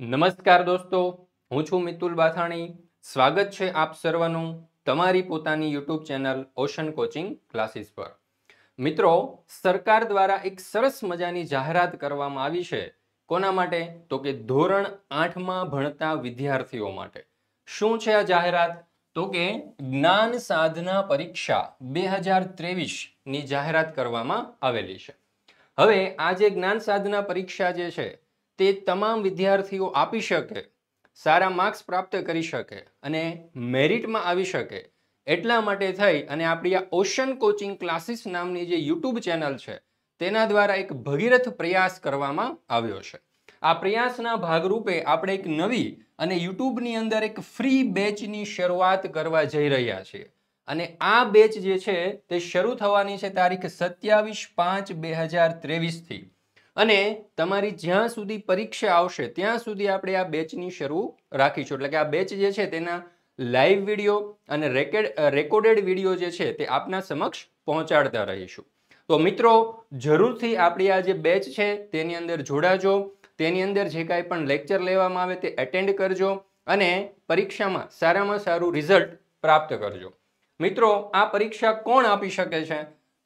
નમસ્કાર દોસ્તો હું છું મિતુલ બાથાણી સ્વાગત છે આપ સર્વનું તમારી પોતાની YouTube channel ocean coaching classes પર મિત્રો સરકાર દ્વારા એક સરસ મજાની જાહેરાત કરવામાં આવી છે કોના માટે તો કે ધોરણ આઠમાં ભણતા વિદ્યાર્થીઓ માટે શું છે આ જાહેરાત તો કે જ્ઞાન સાધના પરીક્ષા બે હજાર ત્રેવીસની જાહેરાત કરવામાં આવેલી છે હવે આ જે જ્ઞાન સાધના પરીક્ષા જે છે તે તમામ વિદ્યાર્થીઓ આપી શકે સારા માર્ક્સ પ્રાપ્ત કરી શકે અને મેરિટમાં આવી શકે એટલા માટે થઈ અને આપણી આ ઓશન કોચિંગ ક્લાસીસ નામની જે યુટ્યુબ ચેનલ છે તેના દ્વારા એક ભગીરથ પ્રયાસ કરવામાં આવ્યો છે આ પ્રયાસના ભાગરૂપે આપણે એક નવી અને યુટ્યુબની અંદર એક ફ્રી બેચની શરૂઆત કરવા જઈ રહ્યા છીએ અને આ બેચ જે છે તે શરૂ થવાની છે તારીખ સત્યાવીસ પાંચ બે હજાર ત્રેવીસથી અને તમારી જ્યાં સુધી પરીક્ષા આવશે ત્યાં સુધી આપણે આ બેચની શરૂ રાખીશું એટલે કે આ બેચ જે છે તેના લાઈવ વિડીયો અને રેકેડ રેકોર્ડેડ વિડીયો જે છે તે આપના સમક્ષ પહોંચાડતા રહીશું તો મિત્રો જરૂરથી આપણી આ જે બેચ છે તેની અંદર જોડાજો તેની અંદર જે કાંઈ પણ લેક્ચર લેવામાં આવે તે એટેન્ડ કરજો અને પરીક્ષામાં સારામાં સારું રિઝલ્ટ પ્રાપ્ત કરજો મિત્રો આ પરીક્ષા કોણ આપી શકે છે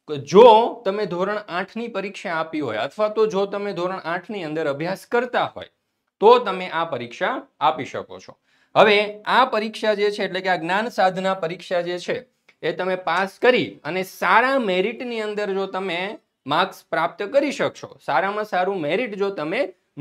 જો તમે ધોરણ આઠની પરીક્ષા આપી હોય અથવા તો જો તમે ધોરણ આઠની અંદર અભ્યાસ કરતા હોય તો તમે આ પરીક્ષા આપી શકો છો હવે આ પરીક્ષા જે છે એટલે કે આ જ્ઞાન સાધના પરીક્ષા જે છે એ તમે પાસ કરી અને સારા મેરિટની અંદર જો તમે માર્ક્સ પ્રાપ્ત કરી શકશો સારામાં સારું મેરિટ જો તમે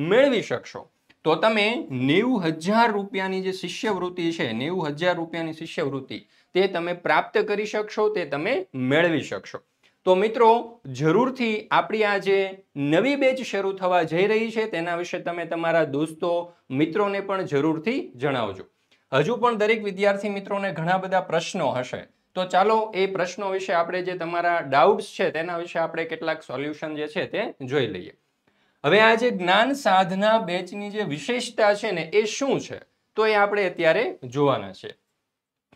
મેળવી શકશો તો તમે નેવું હજાર રૂપિયાની જે શિષ્યવૃત્તિ છે નેવું હજાર રૂપિયાની શિષ્યવૃત્તિ તે તમે પ્રાપ્ત કરી શકશો તે તમે મેળવી શકશો તો મિત્રો જરૂરથી આપણી આ જે નવી બેચ શરૂ થવા જઈ રહી છે તેના વિશે તમે તમારા દોસ્તો મિત્રોને પણ જરૂરથી જણાવજો હજુ પણ દરેક વિદ્યાર્થી મિત્રોને ઘણા બધા પ્રશ્નો હશે તો ચાલો એ પ્રશ્નો વિશે આપણે જે તમારા ડાઉટ્સ છે તેના વિશે આપણે કેટલાક સોલ્યુશન જે છે તે જોઈ લઈએ હવે આ જે જ્ઞાન સાધના બેચની જે વિશેષતા છે ને એ શું છે તો એ આપણે અત્યારે જોવાના છે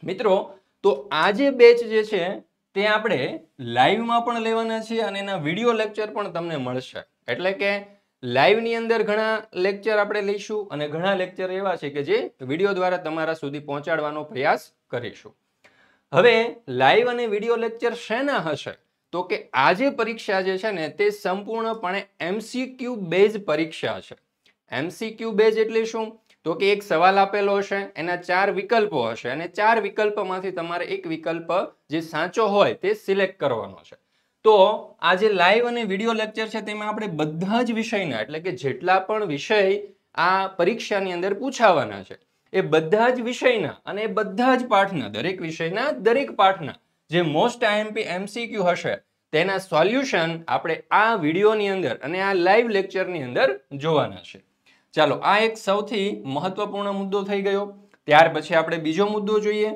મિત્રો તો આ જે બેચ જે છે તે આપણે લાઈવમાં પણ લેવાના છીએ અને એના વિડીયો લેક્ચર પણ તમને મળશે એટલે કે લાઈવની અંદર ઘણા લેક્ચર આપણે લઈશું અને ઘણા લેક્ચર એવા છે કે જે વિડીયો દ્વારા તમારા સુધી પહોંચાડવાનો પ્રયાસ કરીશું હવે લાઈવ અને વિડીયો લેક્ચર શેના હશે તો કે આજે પરીક્ષા જે છે ને તે સંપૂર્ણપણે એમસીક્યુ બેઝ પરીક્ષા છે એમસીક્યુ બેઝ એટલે શું તો કે એક સવાલ આપેલો હશે એના ચાર વિકલ્પો હશે અને ચાર વિકલ્પમાંથી તમારે એક વિકલ્પ જે સાચો હોય તે સિલેક્ટ કરવાનો છે તો આ જે લાઈવ અને વિડીયો લેક્ચર છે તેમાં આપણે બધા જ વિષયના એટલે કે જેટલા પણ વિષય આ પરીક્ષાની અંદર પૂછાવાના છે એ બધા જ વિષયના અને બધા જ પાઠના દરેક વિષયના દરેક પાઠના જે મોસ્ટ આઈએમપી એમસીક્યુ હશે તેના સોલ્યુશન આપણે આ વિડીયોની અંદર અને આ લાઈવ લેક્ચરની અંદર જોવાના છે ચાલો આ એક સૌથી મહત્વપૂર્ણ મુદ્દો થઈ ગયો ત્યાર પછી આપણે બીજો મુદ્દો જોઈએ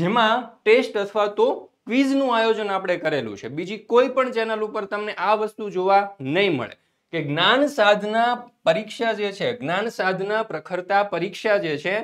જેમાં ટેસ્ટ અથવા તો ક્વિઝનું આયોજન આપણે કરેલું છે બીજી કોઈ પણ ચેનલ ઉપર તમને આ વસ્તુ જોવા નહીં મળે કે જ્ઞાન સાધના પરીક્ષા જે છે જ્ઞાન સાધના પ્રખરતા પરીક્ષા જે છે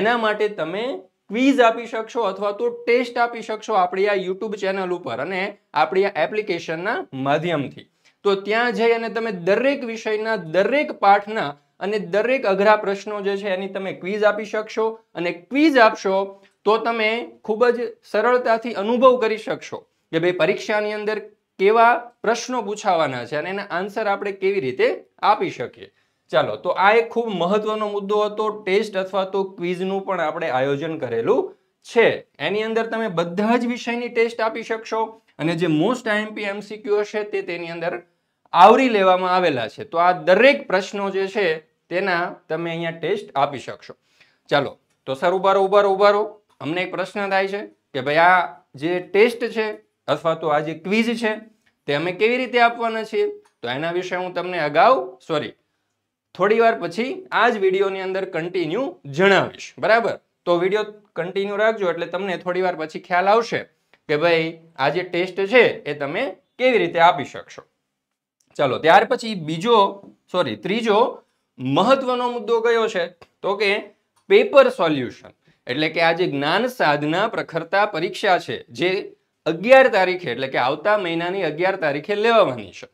એના માટે તમે ક્વિઝ આપી શકશો અથવા તો ટેસ્ટ આપી શકશો આપણી આ યુટ્યુબ ચેનલ ઉપર અને આપણી આ એપ્લિકેશનના માધ્યમથી તો ત્યાં જઈ અને તમે દરેક વિષયના દરેક પાઠના અને દરેક અઘરા પ્રશ્નો જે છે એની તમે ક્વિઝ આપી શકશો અને ક્વિઝ આપશો તો તમે ખૂબ જ સરળતાથી અનુભવ કરી શકશો કે ભાઈ પરીક્ષાની અંદર કેવા પ્રશ્નો પૂછાવાના છે અને એના આન્સર આપણે કેવી રીતે આપી શકીએ ચાલો તો આ એક ખૂબ મહત્વનો મુદ્દો હતો ટેસ્ટ અથવા તો ક્વિઝનું પણ આપણે આયોજન કરેલું છે એની અંદર તમે બધા જ વિષયની ટેસ્ટ આપી શકશો અને જે મોસ્ટ આઈએમપી એમસીક્યુ હશે તે તેની અંદર આવરી લેવામાં આવેલા છે તો આ દરેક પ્રશ્નો જે છે તેના તમે અહીંયા ટેસ્ટ આપી શકશો ચાલો તો સર ઉભારો ઉભારો ઉભારો અમને એક પ્રશ્ન થાય છે કે ભાઈ આ જે ટેસ્ટ છે અથવા તો આ જે ક્વિઝ છે તે અમે કેવી રીતે આપવાના છીએ તો એના વિશે હું તમને અગાઉ સોરી થોડી વાર પછી આ જ વિડીયોની અંદર કન્ટિન્યુ જણાવીશ બરાબર તો વિડીયો કન્ટિન્યુ રાખજો એટલે તમને થોડી વાર પછી ખ્યાલ આવશે કે ભાઈ આ જે ટેસ્ટ છે એ તમે કેવી રીતે આપી શકશો ચાલો ત્યાર પછી બીજો સોરી ત્રીજો મહત્વનો મુદ્દો કયો છે તો કે પેપર સોલ્યુશન એટલે કે આ જે જ્ઞાન સાધના પ્રખરતા પરીક્ષા છે જે અગિયાર તારીખે એટલે કે આવતા મહિનાની અગિયાર તારીખે લેવાની છે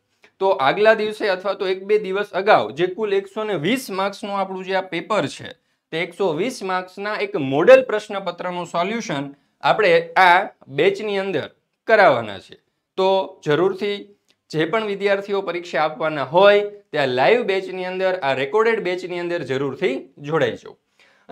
તો આગલા દિવસે અથવા તો એક બે દિવસ અગાઉ જે કુલ એકસો ને વીસ માર્ક્સનું આપણું જે આ પેપર છે તે એકસો વીસ માર્ક્સના એક મોડેલ પ્રશ્નપત્રનું સોલ્યુશન આપણે આ બેચની અંદર કરાવવાના છે તો જરૂરથી જે પણ વિદ્યાર્થીઓ પરીક્ષા આપવાના હોય ત્યાં લાઈવ બેચની અંદર આ રેકોર્ડેડ બેચની અંદર જરૂરથી જોડાઈ જોડાઈજો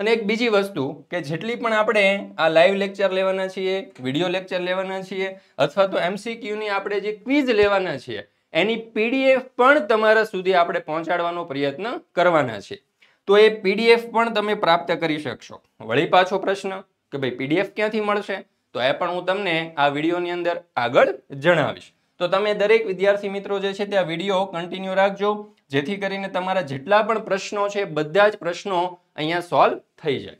અને એક બીજી વસ્તુ કે જેટલી પણ આપણે આ લાઈવ લેક્ચર લેવાના છીએ વિડીયો લેક્ચર લેવાના છીએ અથવા તો એમસીક્યુની આપણે જે ક્વીઝ લેવાના છીએ એની પીડીએફ પણ તમારા સુધી આપણે પહોંચાડવાનો પ્રયત્ન કરવાના છે તો એ પીડીએફ પણ તમે પ્રાપ્ત કરી શકશો વળી પાછો પ્રશ્ન કે ભાઈ પીડીએફ ક્યાંથી મળશે તો એ પણ હું તમને આ વિડીયોની અંદર આગળ જણાવીશ તો તમે દરેક વિદ્યાર્થી મિત્રો જે છે તે આ વિડીયો કન્ટિન્યુ રાખજો જેથી કરીને તમારા જેટલા પણ પ્રશ્નો છે બધા જ પ્રશ્નો અહીંયા સોલ્વ થઈ જાય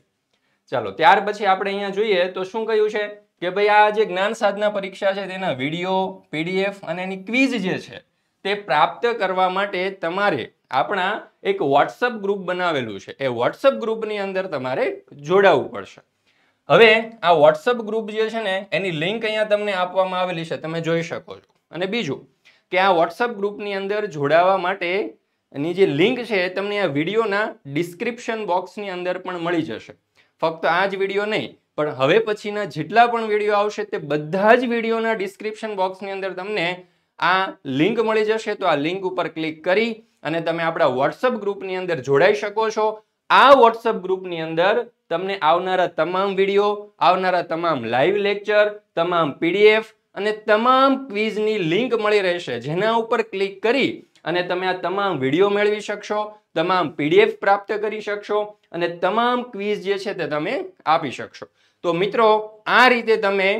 ચાલો ત્યાર પછી આપણે અહીંયા જોઈએ તો શું કહ્યું છે કે ભાઈ આ જે જ્ઞાન સાધના પરીક્ષા છે તેના વિડીયો પીડીએફ અને એની ક્વિઝ જે છે તે પ્રાપ્ત કરવા માટે તમારે આપણા એક વોટ્સઅપ ગ્રુપ બનાવેલું છે એ વોટ્સઅપ ગ્રુપની અંદર તમારે જોડાવવું પડશે હવે આ વોટ્સઅપ ગ્રુપ જે છે ને એની લિંક અહીંયા તમને આપવામાં આવેલી છે તમે જોઈ શકો છો અને બીજું કે આ વોટ્સઅપ ગ્રુપની અંદર જોડાવા માટેની જે લિંક છે તમને આ વિડીયોના ડિસ્ક્રિપ્શન બોક્સની અંદર પણ મળી જશે ફક્ત આ જ વિડીયો નહીં પણ હવે પછીના જેટલા પણ વિડીયો આવશે તે બધા જ વિડીયોના ડિસ્ક્રિપ્શન બોક્સની અંદર તમને આ લિંક મળી જશે તો આ લિંક ઉપર ક્લિક કરી અને તમે આપણા વોટ્સઅપ ગ્રુપની અંદર જોડાઈ શકો છો આ વોટ્સઅપ ગ્રુપની અંદર તમને આવનારા તમામ વિડીયો આવનારા તમામ લાઈવ લેક્ચર તમામ પીડીએફ અને તમામ ક્વિઝની લિંક મળી રહેશે જેના ઉપર ક્લિક કરી અને તમે આ તમામ વિડીયો મેળવી શકશો તમામ પીડીએફ પ્રાપ્ત કરી શકશો અને તમામ ક્વિઝ જે છે તે તમે આપી શકશો તો મિત્રો આ રીતે તમે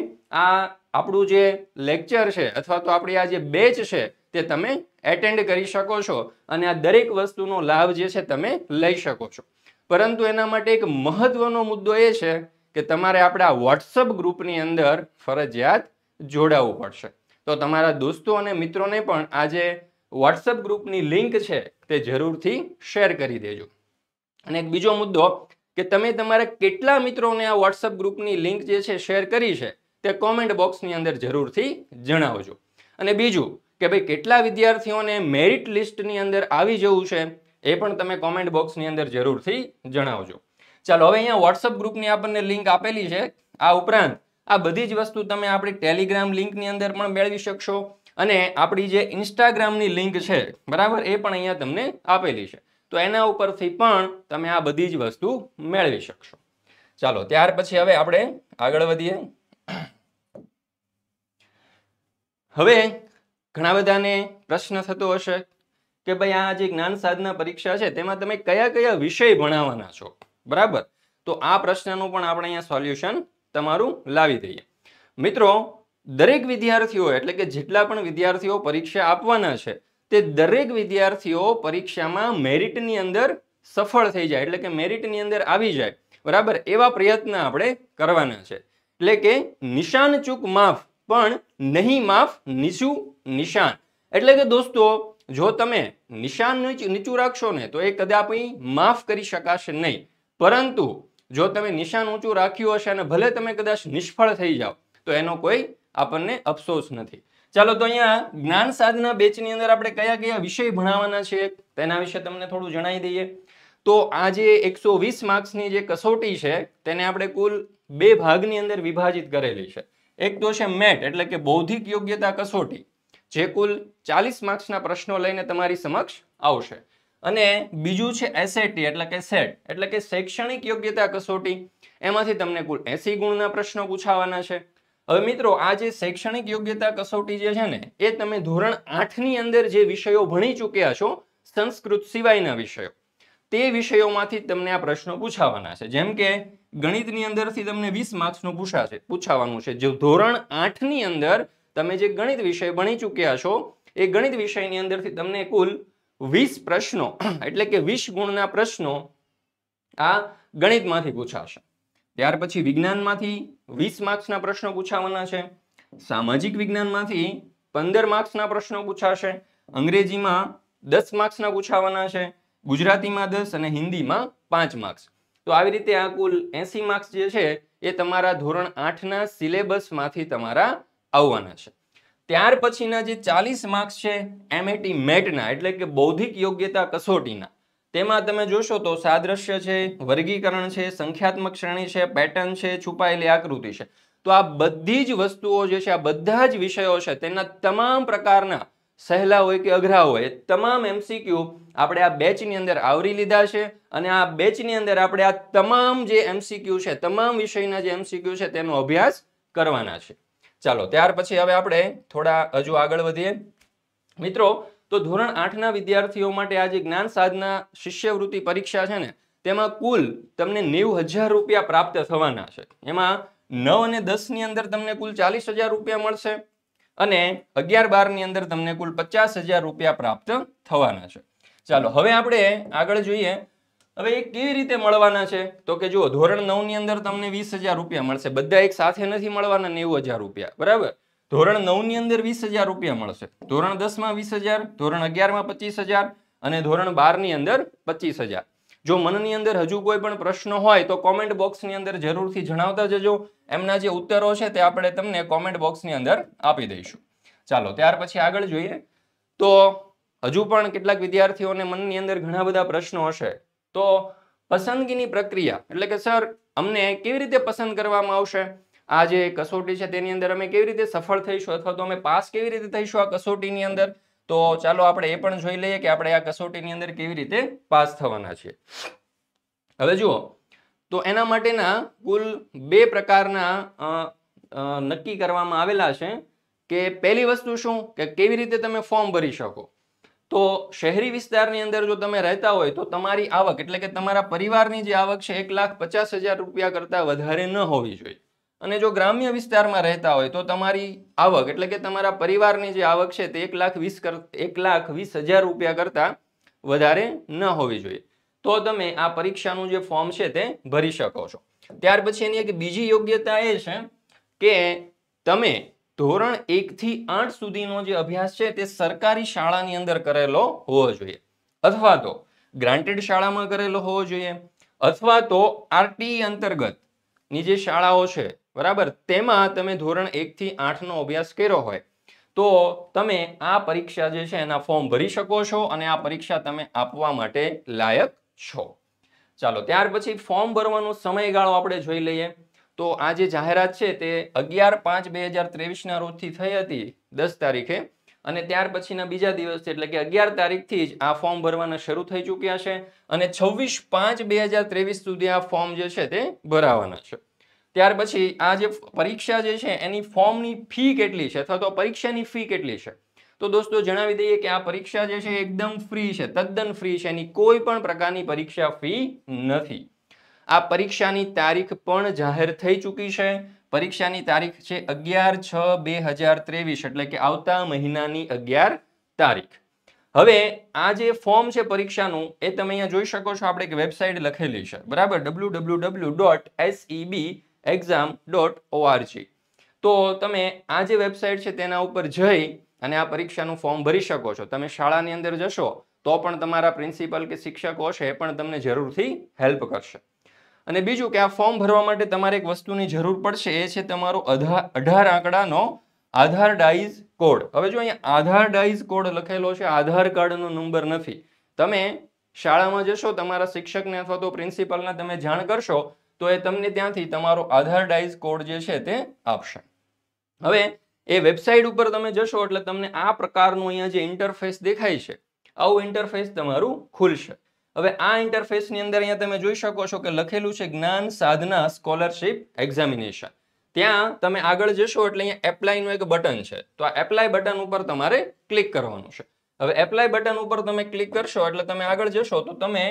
આ આપણું જે લેક્ચર છે અથવા તો આપણી આ જે બેચ છે તે તમે એટેન્ડ કરી શકો છો અને આ દરેક વસ્તુનો લાભ જે છે તમે લઈ શકો છો પરંતુ એના માટે એક મહત્વનો મુદ્દો એ છે કે તમારે આપણા વોટ્સઅપ ગ્રુપની અંદર ફરજિયાત જોડાવવું પડશે તો તમારા દોસ્તો અને મિત્રોને પણ આજે વોટ્સઅપ ગ્રુપની લિંક છે તે જરૂરથી શેર કરી દેજો અને એક બીજો મુદ્દો કે તમે તમારા કેટલા મિત્રોને આ વોટ્સઅપ ગ્રુપની લિંક જે છે શેર કરી છે તે કોમેન્ટ બોક્સની અંદર જરૂરથી જણાવજો અને બીજું કે ભાઈ કેટલા વિદ્યાર્થીઓને મેરિટ લિસ્ટની અંદર આવી જવું છે એ પણ તમે કોમેન્ટ બોક્સની અંદર જરૂરથી જણાવજો ચાલો હવે અહીંયા વોટ્સઅપ ગ્રુપની આપણને લિંક આપેલી છે આ ઉપરાંત આ બધી જ વસ્તુ તમે આપણી ટેલિગ્રામ લિંકની અંદર પણ મેળવી શકશો અને આપણી જે ઇન્સ્ટાગ્રામની લિંક છે બરાબર એ પણ અહીંયા તમને આપેલી છે તો એના ઉપરથી પણ તમે આ બધી જ વસ્તુ મેળવી શકશો ચાલો ત્યાર પછી હવે આપણે આગળ વધીએ હવે ઘણા બધાને પ્રશ્ન થતો હશે કે ભાઈ આ જે જ્ઞાન સાધના પરીક્ષા છે તેમાં તમે કયા કયા વિષય ભણાવવાના છો બરાબર તો આ પ્રશ્નનું પણ આપણે અહીંયા સોલ્યુશન તમારું લાવી દઈએ મિત્રો દરેક વિદ્યાર્થીઓ એટલે કે જેટલા પણ વિદ્યાર્થીઓ પરીક્ષા આપવાના છે તે દરેક વિદ્યાર્થીઓ પરીક્ષામાં મેરિટની અંદર સફળ થઈ જાય એટલે કે મેરિટની અંદર આવી જાય બરાબર એવા પ્રયત્ન આપણે કરવાના છે એટલે કે નિશાન ચૂક માફ પણ નહીં માફ નીચું નિશાન એટલે કે દોસ્તો જો તમે નિશાન નીચું રાખશો ને તો એ કદાપી માફ કરી શકાશે નહીં પરંતુ જો તમે નિશાન ઊંચું રાખ્યું હશે અને ભલે તમે કદાચ નિષ્ફળ થઈ જાઓ તો એનો કોઈ આપણને અફસોસ નથી ચાલો તો અહીંયા જ્ઞાન સાધના બેચની અંદર આપણે કયા કયા વિષય ભણાવવાના છે તેના વિશે તમને થોડું જણાવી દઈએ તો આજે એકસો વીસ માર્ક્સની જે કસોટી છે તેને આપણે કુલ બે ભાગની અંદર વિભાજિત કરેલી છે એક તો છે મેટ એટલે કે બૌદ્ધિક યોગ્યતા કસોટી જે કુલ ચાલીસ માર્ક્સના પ્રશ્નો લઈને તમારી સમક્ષ આવશે અને બીજું છે એસએટી એટલે કે સેટ એટલે કે શૈક્ષણિક યોગ્યતા કસોટી એમાંથી તમને કુલ એસી ગુણના પ્રશ્નો પૂછાવાના છે હવે મિત્રો આ જે શૈક્ષણિક યોગ્યતા કસોટી જે છે ને એ તમે ધોરણ આઠની અંદર જે વિષયો ભણી ચૂક્યા છો સંસ્કૃત સિવાયના વિષયો તે વિષયોમાંથી તમને આ પ્રશ્નો પૂછાવાના છે જેમ કે ગણિતની અંદરથી તમને વીસ માર્ક્સનું પૂછાશે પૂછાવાનું છે જો ધોરણ આઠની અંદર તમે જે ગણિત વિષય ભણી ચૂક્યા છો એ ગણિત વિષયની અંદરથી તમને કુલ વીસ પ્રશ્નો એટલે કે વીસ ગુણના પ્રશ્નો આ ગણિતમાંથી પૂછાશે ત્યાર પછી વિજ્ઞાનમાંથી વીસ માર્ક્સના પ્રશ્નો પૂછાવાના છે સામાજિક વિજ્ઞાનમાંથી પંદર માર્ક્સના પ્રશ્નો પૂછાશે અંગ્રેજીમાં દસ માર્ક્સના પૂછાવાના છે ગુજરાતીમાં દસ અને હિન્દીમાં પાંચ માર્ક્સ તો આવી રીતે આ કુલ એસી માર્ક્સ જે છે એ તમારા ધોરણ આઠના સિલેબસમાંથી તમારા આવવાના છે ત્યાર પછીના જે ચાલીસ માર્ક્સ છે એમએટી મેટના એટલે કે બૌદ્ધિક યોગ્યતા કસોટીના તેમાં તમે જોશો તો સાદ્રશ્ય છે વર્ગીકરણ છે સંખ્યાત્મક શ્રેણી છે પેટર્ન છે છુપાયેલી આકૃતિ છે તો આ બધી જ વસ્તુઓ જે છે આ બધા જ વિષયો છે તેના તમામ પ્રકારના સહેલા હોય કે અઘરા હોય તમામ એમસીક્યુ આપણે આ બેચની અંદર આવરી લીધા છે અને આ બેચની અંદર આપણે આ તમામ જે એમસીક્યુ છે તમામ વિષયના જે એમસીક્યુ છે તેનો અભ્યાસ કરવાના છે ચાલો ત્યાર પછી હવે આપણે થોડા હજુ આગળ વધીએ મિત્રો તો ધોરણ આઠના વિદ્યાર્થીઓ માટે આ જે જ્ઞાન સાધના શિષ્યવૃત્તિ પરીક્ષા છે ને તેમાં કુલ તમને નેવું હજાર રૂપિયા પ્રાપ્ત થવાના છે એમાં નવ અને દસની અંદર તમને કુલ ચાલીસ હજાર રૂપિયા મળશે અને અગિયાર બારની અંદર તમને કુલ પચાસ હજાર રૂપિયા પ્રાપ્ત થવાના છે ચાલો હવે આપણે આગળ જોઈએ હવે એ કેવી રીતે મળવાના છે તો કે જુઓ ધોરણ નવની અંદર તમને વીસ રૂપિયા મળશે બધા એક સાથે નથી મળવાના નેવું રૂપિયા બરાબર ધોરણ નવની અંદર વીસ રૂપિયા મળશે ધોરણ દસમાં વીસ હજાર ધોરણ અગિયારમાં પચીસ અને ધોરણ બારની અંદર પચીસ જો મનની અંદર હજુ કોઈ પણ પ્રશ્નો હોય તો કોમેન્ટ બોક્સની અંદર જરૂરથી જણાવતા જજો એમના જે ઉત્તરો છે તે આપણે તમને કોમેન્ટ બોક્સની અંદર આપી દઈશું ચાલો ત્યાર પછી આગળ જોઈએ તો હજુ પણ કેટલાક વિદ્યાર્થીઓને મનની અંદર ઘણા બધા પ્રશ્નો હશે તો પસંદગીની પ્રક્રિયા એટલે કે સર અમને કેવી રીતે પસંદ કરવામાં આવશે આ જે કસોટી છે તેની અંદર અમે કેવી રીતે સફળ થઈશું અથવા તો અમે પાસ કેવી રીતે થઈશું આ કસોટીની અંદર તો ચાલો આપણે એ પણ જોઈ લઈએ કે આપણે આ કસોટીની અંદર કેવી રીતે પાસ થવાના છીએ હવે જુઓ તો એના માટેના કુલ બે પ્રકારના નક્કી કરવામાં આવેલા છે કે પહેલી વસ્તુ શું કે કેવી રીતે તમે ફોર્મ ભરી શકો તો શહેરી વિસ્તારની અંદર જો તમે રહેતા હોય તો તમારી આવક એટલે કે તમારા પરિવારની જે આવક છે એક લાખ પચાસ હજાર રૂપિયા કરતાં વધારે ન હોવી જોઈએ અને જો ગ્રામ્ય વિસ્તારમાં રહેતા હોય તો તમારી આવક એટલે કે તમારા પરિવારની જે આવક છે તે એક લાખ વીસ કર એક લાખ વીસ હજાર રૂપિયા કરતાં વધારે ન હોવી જોઈએ તો તમે આ પરીક્ષાનું જે ફોર્મ છે તે ભરી શકો છો ત્યાર પછી એની એક બીજી યોગ્યતા એ છે કે તમે ધોરણ એકથી આઠ સુધીનો જે અભ્યાસ છે તે સરકારી શાળાની અંદર કરેલો હોવો જોઈએ અથવા તો ગ્રાન્ટેડ શાળામાં કરેલો હોવો જોઈએ અથવા તો આરટીઈ અંતર્ગતની જે શાળાઓ છે બરાબર તેમાં તમે ધોરણ એકથી આઠનો અભ્યાસ કર્યો હોય તો તમે આ પરીક્ષા જે છે એના ફોર્મ ભરી શકો છો અને આ પરીક્ષા તમે આપવા માટે લાયક છો ચાલો ત્યાર પછી ફોર્મ ભરવાનો સમયગાળો આપણે જોઈ લઈએ તો આ જે જાહેરાત છે તે અગિયાર પાંચ બે હજાર ત્રેવીસના રોજથી થઈ હતી દસ તારીખે અને ત્યાર પછીના બીજા દિવસ એટલે કે અગિયાર તારીખથી જ આ ફોર્મ ભરવાના શરૂ થઈ ચૂક્યા છે અને છવ્વીસ પાંચ બે હજાર ત્રેવીસ સુધી આ ફોર્મ જે છે તે ભરાવાના છે ત્યાર પછી આ જે પરીક્ષા જે છે એની ફોર્મની ફી કેટલી છે અથવા તો પરીક્ષાની ફી કેટલી છે તો દોસ્તો જણાવી દઈએ કે આ પરીક્ષા જે છે એકદમ ફ્રી છે તદ્દન ફ્રી છે એની કોઈ પણ પ્રકારની પરીક્ષા ફી નથી આ પરીક્ષાની તારીખ પણ જાહેર થઈ ચૂકી છે પરીક્ષાની તારીખ છે અગિયાર છ બે હજાર ત્રેવીસ એટલે કે આવતા મહિનાની અગિયાર તારીખ હવે આ જે ફોર્મ છે પરીક્ષાનું એ તમે અહીંયા જોઈ શકો છો આપણે એક વેબસાઇટ લખેલી છે બરાબર W W W dot SEB exam dot ORG તો તમે આ જે વેબસાઇટ છે તેના ઉપર જઈ અને આ પરીક્ષાનું ફોર્મ ભરી શકો છો તમે શાળાની અંદર જશો તો પણ તમારા પ્રિન્સિપલ કે શિક્ષકો છે એ પણ તમને જરૂરથી હેલ્પ કરશે અને બીજું કે આ ફોર્મ ભરવા માટે તમારે એક વસ્તુની જરૂર પડશે એ છે તમારો અઢાર આંકડાનો આધાર ડાઇઝ કોડ હવે જો અહીંયા આધાર ડાઇઝ કોડ લખેલો છે આધાર કાર્ડનો નંબર નથી તમે શાળામાં જશો તમારા શિક્ષકને અથવા તો પ્રિન્સિપલને તમે જાણ કરશો તો એ તમને ત્યાંથી તમારો આધાર ડાઇઝ કોડ જે છે તે આપશે હવે એ વેબસાઇટ ઉપર તમે જશો એટલે તમને આ પ્રકારનું અહીંયા જે ઇન્ટરફેસ દેખાય છે આવું ઇન્ટરફેસ તમારું ખુલશે હવે આ ઇન્ટરફેસની અંદર અહીંયા તમે જોઈ શકો છો કે લખેલું છે જ્ઞાન સાધના સ્કોલરશિપ એક્ઝામિનેશન ત્યાં તમે આગળ જશો એટલે અહીંયા એપ્લાયનું એક બટન છે તો આ એપ્લાય બટન ઉપર તમારે ક્લિક કરવાનું છે હવે એપ્લાય બટન ઉપર તમે ક્લિક કરશો એટલે તમે આગળ જશો તો તમે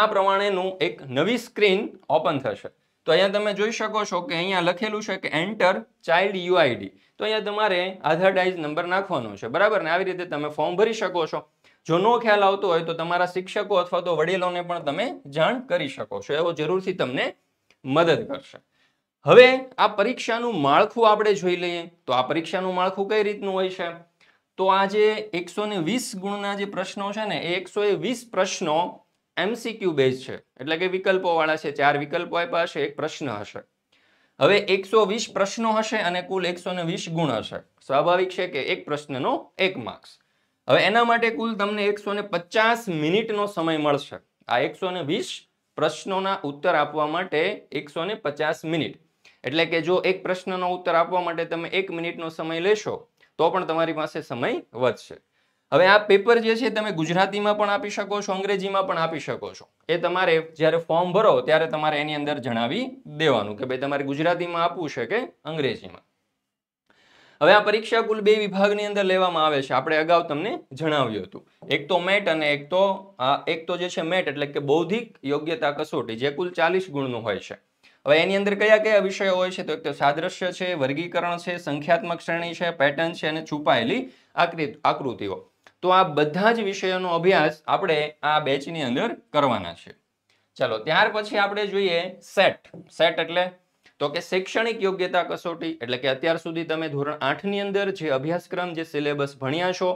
આ પ્રમાણેનું એક નવી સ્ક્રીન ઓપન થશે તો અહીંયા તમે જોઈ શકો છો કે અહીંયા લખેલું છે કે એન્ટર ચાઇલ્ડ યુઆઈડી તો અહીંયા તમારે આધાર ડાઇઝ નંબર નાખવાનો છે બરાબર ને આવી રીતે તમે ફોર્મ ભરી શકો છો જો નો ખ્યાલ આવતો હોય તો તમારા શિક્ષકો અથવા તો વડીલોને પણ તમે જાણ કરી શકો છો એવો જરૂરથી તમને મદદ કરશે હવે આ પરીક્ષાનું માળખું આપણે જોઈ લઈએ તો આ પરીક્ષાનું માળખું કઈ રીતનું હોય છે તો આ જે એકસો ને વીસ ગુણના જે પ્રશ્નો છે ને એ એકસો વીસ પ્રશ્નો એમસીક્યુ બેઝ છે એટલે કે વિકલ્પોવાળા છે ચાર વિકલ્પો આપ્યા હશે એક પ્રશ્ન હશે હવે એકસો વીસ પ્રશ્નો હશે અને કુલ એકસો વીસ ગુણ હશે સ્વાભાવિક છે કે એક પ્રશ્નનો એક માર્ક્સ હવે એના માટે કુલ તમને એકસો પચાસ મિનિટનો સમય મળશે આ એકસો વીસ પ્રશ્નોના ઉત્તર આપવા માટે એકસો પચાસ મિનિટ એટલે કે જો એક પ્રશ્નનો ઉત્તર આપવા માટે તમે એક મિનિટનો સમય લેશો તો પણ તમારી પાસે સમય વધશે હવે આ પેપર જે છે તમે ગુજરાતીમાં પણ આપી શકો છો અંગ્રેજીમાં પણ આપી શકો છો એ તમારે જ્યારે ફોર્મ ભરો ત્યારે તમારે એની અંદર જણાવી દેવાનું કે ભાઈ તમારે ગુજરાતીમાં આપવું છે કે અંગ્રેજીમાં હવે આ પરીક્ષા કુલ બે વિભાગની અંદર લેવામાં આવે છે આપણે અગાઉ તમને જણાવ્યું હતું એક તો મેટ અને એક તો એક તો જે છે મેટ એટલે કે બૌદ્ધિક યોગ્યતા કસોટી જે કુલ ચાલીસ ગુણનું હોય છે હવે એની અંદર કયા કયા વિષયો હોય છે તો એક તો સાદ્રશ્ય છે વર્ગીકરણ છે સંખ્યાત્મક શ્રેણી છે પેટર્ન છે અને છુપાયેલી આકૃતિઓ તો આ બધા જ વિષયોનો અભ્યાસ આપણે આ બેચની અંદર કરવાના છે ચલો ત્યાર પછી આપણે જોઈએ સેટ સેટ એટલે તો કે શૈક્ષણિક યોગ્યતા કસોટી એટલે કે અત્યાર સુધી તમે ધોરણ આઠની અંદર જે અભ્યાસક્રમ જે સિલેબસ ભણ્યા છો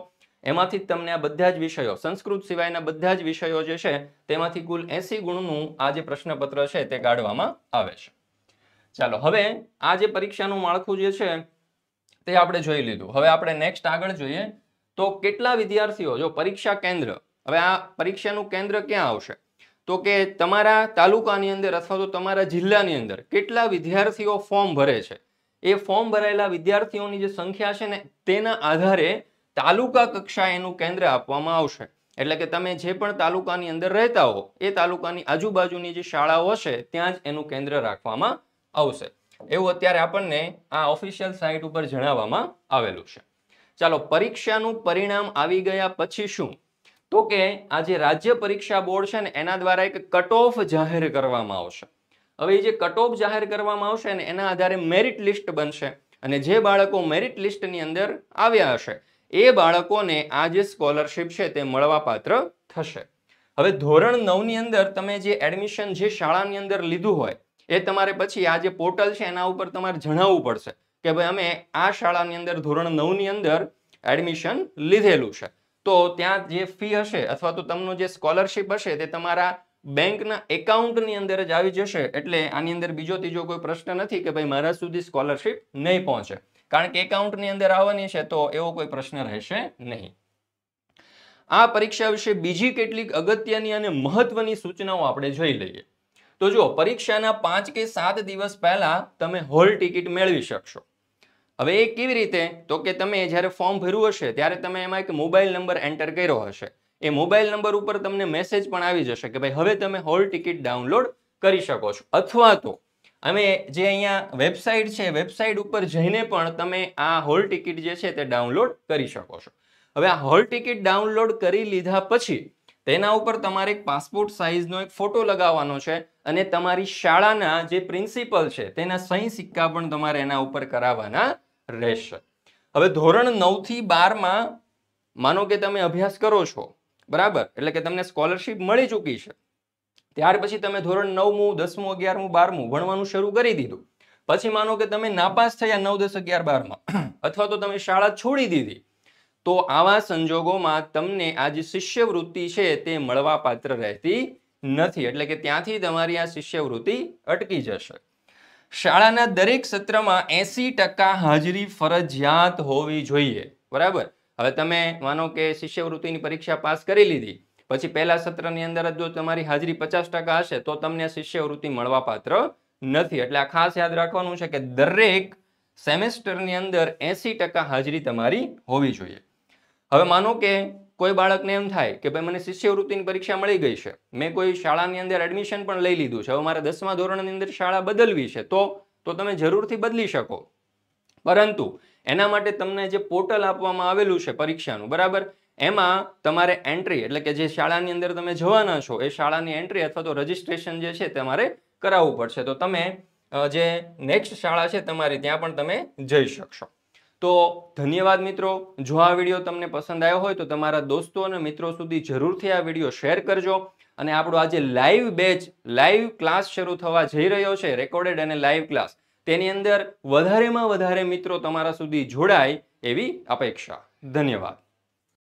એમાંથી તમને આ બધા જ વિષયો સંસ્કૃત સિવાયના બધા જ વિષયો જે છે તેમાંથી કુલ એસી ગુણનું આ જે પ્રશ્નપત્ર છે તે કાઢવામાં આવે છે ચાલો હવે આ જે પરીક્ષાનું માળખું જે છે તે આપણે જોઈ લીધું હવે આપણે નેક્સ્ટ આગળ જોઈએ તો કેટલા વિદ્યાર્થીઓ જો પરીક્ષા કેન્દ્ર હવે આ પરીક્ષાનું કેન્દ્ર ક્યાં આવશે તો કે તમારા તાલુકાની અંદર અથવા તો તમારા જિલ્લાની અંદર કેટલા વિદ્યાર્થીઓ ફોર્મ ભરે છે એ ફોર્મ ભરાયેલા વિદ્યાર્થીઓની જે સંખ્યા છે ને તેના આધારે તાલુકા કક્ષાએ એનું કેન્દ્ર આપવામાં આવશે એટલે કે તમે જે પણ તાલુકાની અંદર રહેતા હો એ તાલુકાની આજુબાજુની જે શાળાઓ હશે ત્યાં જ એનું કેન્દ્ર રાખવામાં આવશે એવું અત્યારે આપણને આ ઓફિશિયલ સાઇટ ઉપર જણાવવામાં આવેલું છે ચાલો પરીક્ષાનું પરિણામ આવી ગયા પછી શું તો કે આ જે રાજ્ય પરીક્ષા બોર્ડ છે ને એના દ્વારા એક કટ ઓફ જાહેર કરવામાં આવશે હવે એ જે કટ ઓફ જાહેર કરવામાં આવશે ને એના આધારે મેરિટ લિસ્ટ બનશે અને જે બાળકો મેરિટ લિસ્ટની અંદર આવ્યા હશે એ બાળકોને આ જે સ્કોલરશિપ છે તે મળવાપાત્ર થશે હવે ધોરણ નવની અંદર તમે જે એડમિશન જે શાળાની અંદર લીધું હોય એ તમારે પછી આ જે પોર્ટલ છે એના ઉપર તમારે જણાવવું પડશે કે ભાઈ અમે આ શાળાની અંદર ધોરણ નવની અંદર એડમિશન લીધેલું છે તો ત્યાં જે ફી હશે અથવા તો તમને જે સ્કોલરશિપ હશે તે તમારા બેંકના એકાઉન્ટની અંદર જ આવી જશે એટલે આની અંદર બીજો ત્રીજો કોઈ પ્રશ્ન નથી કે ભાઈ મારા સુધી સ્કોલરશીપ નહીં પહોંચે કારણ કે એકાઉન્ટની અંદર આવવાની છે તો એવો કોઈ પ્રશ્ન રહેશે નહીં આ પરીક્ષા વિશે બીજી કેટલીક અગત્યની અને મહત્વની સૂચનાઓ આપણે જોઈ લઈએ તો જો પરીક્ષાના પાંચ કે સાત દિવસ પહેલા તમે હોલ ટિકિટ મેળવી શકશો હવે એ કેવી રીતે તો કે તમે જ્યારે ફોર્મ ભર્યું હશે ત્યારે તમે એમાં એક મોબાઈલ નંબર એન્ટર કર્યો હશે એ મોબાઈલ નંબર ઉપર તમને મેસેજ પણ આવી જશે કે ભાઈ હવે તમે હોલ ટિકિટ ડાઉનલોડ કરી શકો છો અથવા તો અમે જે અહીંયા વેબસાઇટ છે વેબસાઇટ ઉપર જઈને પણ તમે આ હોલ ટિકિટ જે છે તે ડાઉનલોડ કરી શકો છો હવે આ હોલ ટિકિટ ડાઉનલોડ કરી લીધા પછી તેના ઉપર તમારે એક પાસપોર્ટ સાઇઝનો એક ફોટો લગાવવાનો છે અને તમારી શાળાના જે પ્રિન્સિપલ છે તેના સહી સિક્કા પણ તમારે એના ઉપર કરાવવાના રહેશે હવે ધોરણ નવથી બારમાં માનો કે તમે અભ્યાસ કરો છો બરાબર એટલે કે તમને સ્કોલરશિપ મળી ચૂકી છે ત્યાર પછી તમે ધોરણ નવમું દસમું અગિયારમું બારમું ભણવાનું શરૂ કરી દીધું પછી માનો કે તમે નાપાસ થયા નવ દસ અગિયાર બારમાં અથવા તો તમે શાળા છોડી દીધી તો આવા સંજોગોમાં તમને આ જે શિષ્યવૃત્તિ છે તે મળવા પાત્ર રહેતી નથી એટલે કે ત્યાંથી તમારી આ શિષ્યવૃત્તિ અટકી જશે શાળાના દરેક સત્રમાં એસી ટકા હાજરી ફરજિયાત હોવી જોઈએ બરાબર હવે તમે માનો કે શિષ્યવૃત્તિની પરીક્ષા પાસ કરી લીધી પછી પહેલા સત્રની અંદર જ જો તમારી હાજરી પચાસ ટકા હશે તો તમને શિષ્યવૃત્તિ મળવાપાત્ર નથી એટલે આ ખાસ યાદ રાખવાનું છે કે દરેક સેમેસ્ટરની અંદર એસી હાજરી તમારી હોવી જોઈએ હવે માનો કે કોઈ બાળકને એમ થાય કે ભાઈ મને શિષ્યવૃત્તિની પરીક્ષા મળી ગઈ છે મેં કોઈ શાળાની અંદર એડમિશન પણ લઈ લીધું છે હવે મારે દસમા ધોરણની અંદર શાળા બદલવી છે તો તો તમે જરૂરથી બદલી શકો પરંતુ એના માટે તમને જે પોર્ટલ આપવામાં આવેલું છે પરીક્ષાનું બરાબર એમાં તમારે એન્ટ્રી એટલે કે જે શાળાની અંદર તમે જવાના છો એ શાળાની એન્ટ્રી અથવા તો રજિસ્ટ્રેશન જે છે તમારે કરાવવું પડશે તો તમે જે નેક્સ્ટ શાળા છે તમારી ત્યાં પણ તમે જઈ શકશો તો ધન્યવાદ મિત્રો જો આ વિડીયો તમને પસંદ આવ્યો હોય તો તમારા દોસ્તો અને મિત્રો સુધી જરૂરથી આ વિડીયો શેર કરજો અને આપણો આજે લાઈવ બેચ લાઈવ ક્લાસ શરૂ થવા જઈ રહ્યો છે રેકોર્ડેડ અને લાઈવ ક્લાસ તેની અંદર વધારેમાં વધારે મિત્રો તમારા સુધી જોડાય એવી અપેક્ષા ધન્યવાદ